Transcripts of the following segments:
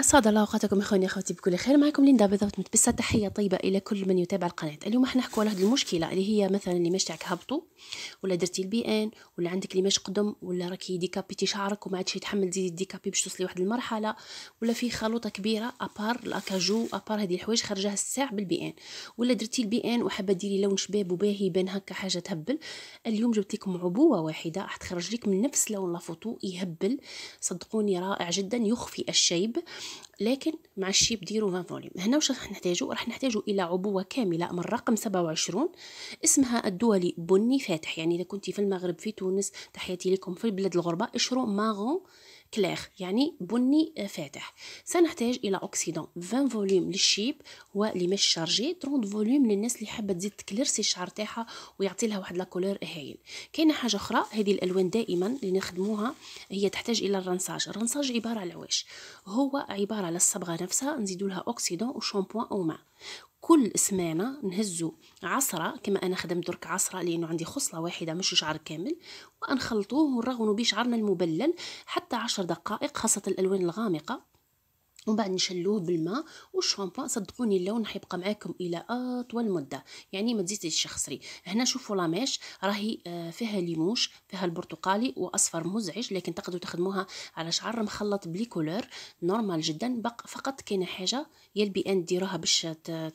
أسعد الله اوقاتكم اخواني اخواتي بكل خير معكم ليندا بيضاوت متبسة تحية طيبة الى كل من يتابع القناة اليوم راح نحكوا على هذه المشكلة اللي هي مثلا اللي مش تاعك هبطوا ولا درتي البي ان ولا عندك اللي مش قدم ولا راكي ديكابيتي شعرك وما عادش يتحمل تزيدي ديكابي باش توصلي لواحد المرحلة ولا في خلوطة كبيرة ابار الاكاجو ابار هذه الحوايج خرجها الساع بالبي ان ولا درتي البي ان وحابة ديري لون شباب وباهي بين هكا حاجة تهبل اليوم جبت لكم عبوة واحدة راح تخرج لك من نفس لون لافوتو يهبل صدقوني رائع جدا يخفي الشيب لكن مع الشيب ديرو 20 فوليوم هنا واش راح نحتاجو راح نحتاجو الى عبوه كامله من رقم 27 اسمها الدولي بني فاتح يعني اذا كنتي في المغرب في تونس تحياتي لكم في بلاد الغربه اشرو ماغون كلير يعني بني فاتح سنحتاج الى اوكسيدون 20 فوليوم للشيب واللي مش شارجي 30 فوليوم للناس اللي حابه تزيد تكلرسي الشعر تاعها ويعطي لها واحد لا كولور هايل كاينه حاجه اخرى هذه الالوان دائما اللي نخدموها هي تحتاج الى الرنساج الرنساج عباره على واش هو عباره على الصبغه نفسها نزيدولها لها اوكسيدون وشامبوان او ماء كل سمانه نهزو عصره كما انا خدمت درك عصره لانه عندي خصله واحده مش شعر كامل ونخلطوه ونرغنوا به شعرنا المبلل حتى عشر دقائق خاصه الالوان الغامقه ومن بعد نشلوه بالماء والشامبو صدقوني اللون حيبقى معاكم الى اطول مده يعني ما تزيدش خسري هنا شوفوا لاميش راهي آه، فيها ليموش فيها البرتقالي واصفر مزعج لكن تقدروا تخدموها على شعر مخلط بلي كولور نورمال جدا بق فقط كاينه حاجه يا البي ان ديروها باش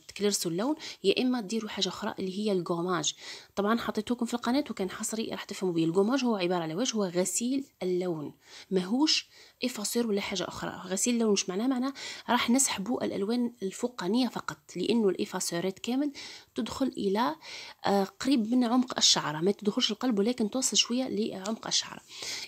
تكلرسوا اللون يا اما ديروا حاجه اخرى اللي هي الكوماج طبعا حطيتوكم في القناه وكان حصري راح تفهموا بيه الكوماج هو عباره على واش هو غسيل اللون ماهوش افاسور ولا حاجه اخرى غسيل اللون مش معناه معناه بمعنى راح نسحبوا الألوان الفوقانية فقط لأنه الإفاسورات كامل تدخل إلى آه، قريب من عمق الشعرة ما تدخلش القلب ولكن توصل شوية لعمق الشعرة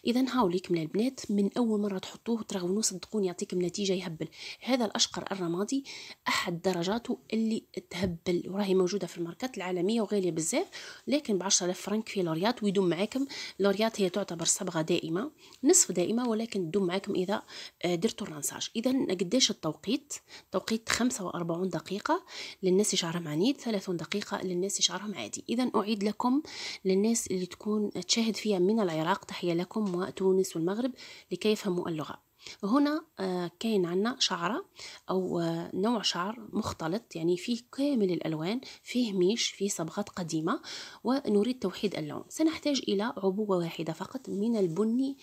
إذا هاوليك من البنات من أول مرة تحطوه تراغونوه صدقوني يعطيكم نتيجة يهبل هذا الأشقر الرمادي أحد درجاته اللي تهبل وراهي موجودة في الماركات العالمية وغالية بزاف لكن ب 10000 فرنك في لوريات ويدوم معاكم لوريات هي تعتبر صبغة دائمة نصف دائمة ولكن تدوم معاكم إذا آه، درتوا الرنساج إذا قديش التوقيت توقيت 45 دقيقة للناس شعرهم عنيد 30 دقيقة للناس شعرهم عادي إذا أعيد لكم للناس اللي تكون تشاهد فيها من العراق تحية لكم وتونس والمغرب لكي يفهموا اللغة هنا آه، كاين عنا شعرة أو آه، نوع شعر مختلط يعني فيه كامل الألوان فيه ميش فيه صبغات قديمة ونريد توحيد اللون سنحتاج إلى عبوة واحدة فقط من البني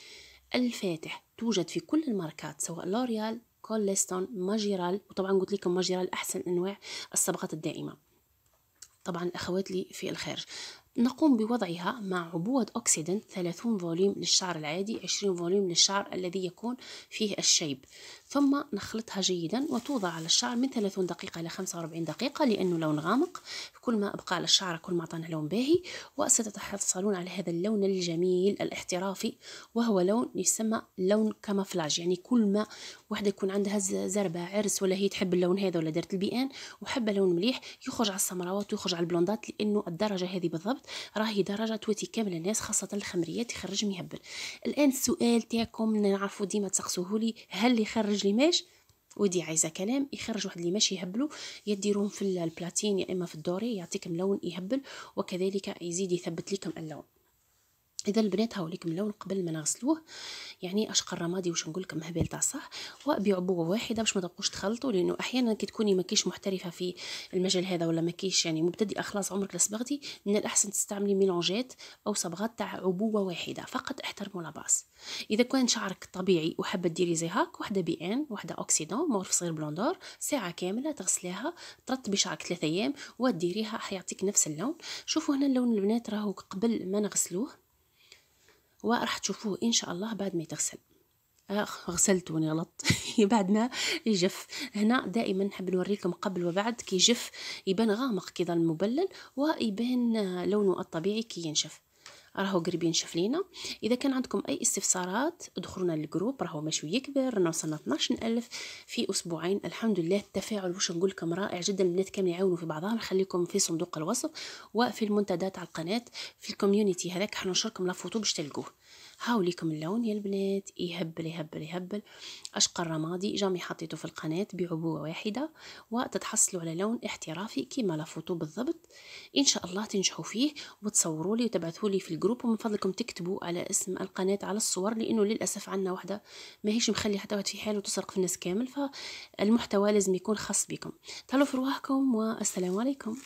الفاتح توجد في كل الماركات سواء لوريال كوليستون ماجيرال وطبعا قلت لكم ماجيرال أحسن أنواع الصبغات الدائمة طبعا أخواتي في الخارج نقوم بوضعها مع عبوة أكسدنت 30 فوليوم للشعر العادي 20 فوليوم للشعر الذي يكون فيه الشيب ثم نخلطها جيدا وتوضع على الشعر من 30 دقيقة إلى 45 دقيقة لأنه لون غامق كل ما أبقى على الشعر كل ما أعطانا لون باهي وستتحصلون على هذا اللون الجميل الاحترافي وهو لون يسمى لون كامافلاج يعني كل ما وحدة يكون عندها زربة عرس ولا هي تحب اللون هذا ولا دارت البيئان وحبة لون مليح يخرج على السمراوات ويخرج على البلوندات لأنه الدرجة هذه بالضبط راهي درجه توتي كامل الناس خاصه الخمريات يخرج مهبل الان السؤال تاعكم نعرفوا ديما تسقسوه لي هل يخرج لي ماش ودي عايزه كلام يخرج واحد اللي ماشي يهبلو يديرون في البلاتين يا اما في الدوري يعطيك لون يهبل وكذلك يزيد يثبت لكم اللون اذا البنات ليكم اللون قبل ما نغسلوه يعني اشقر رمادي واش نقول لكم هبال تاع صح وبعبوه واحده باش ما تبقوش تخلطوا لانه احيانا كي تكوني ماكيش محترفه في المجال هذا ولا ماكيش يعني مبتدئه خلاص عمرك لا صبغتي من الاحسن تستعملي ميلونجات او صبغات تاع عبوه واحده فقط احترموا لاباس اذا كان شعرك طبيعي وحابه ديري زي هاك وحده بي ان وحده اوكسيدون مورف صغير بلوندور ساعه كامله تغسليها ترطبي شعرك ثلاثة ايام وديريها حيعطيك نفس اللون شوفوا هنا اللون البنات راهو قبل ما نغسلوه وراح تشوفوه إن شاء الله بعد ما يتغسل أخ آه، غسلتوني غلط بعد ما يجف هنا دائما نحب نوريكم قبل وبعد كي يجف يبان غامق كذا المبلل ويبان آه، لونه الطبيعي كي ينشف راهو قريبين لينا اذا كان عندكم اي استفسارات ادخلونا للجروب راهو ماشي يكبر رانا وصلنا 12000 في اسبوعين الحمد لله التفاعل واش نقول لكم رائع جدا البنات كامل يعاونوا في بعضها نخليكم في صندوق الوصف وفي المنتدى تاع القناه في الكوميونيتي هذاك حنشركم لا فوتو باش تلقوه هاو ليكم اللون يا البنات يهبل يهبل يهبل اشقر رمادي جامي حطيته في القناة بعبوة واحدة وتتحصلوا على لون احترافي كيما لافوتو بالضبط إن شاء الله تنجحوا فيه وتصوروا لي وتبعثوا لي في الجروب ومن فضلكم تكتبوا على اسم القناة على الصور لأنه للأسف عنا واحدة ماهيش مخلي حتى واحد في حاله وتسرق في الناس كامل فالمحتوى لازم يكون خاص بكم تهلوا في رواحكم والسلام عليكم